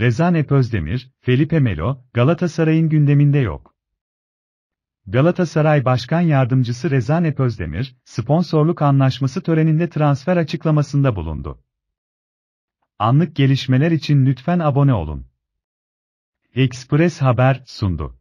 Rezan Özdemir, Felipe Melo, Galatasaray'ın gündeminde yok. Galatasaray Başkan Yardımcısı Rezan Özdemir, sponsorluk anlaşması töreninde transfer açıklamasında bulundu. Anlık gelişmeler için lütfen abone olun. Express Haber sundu.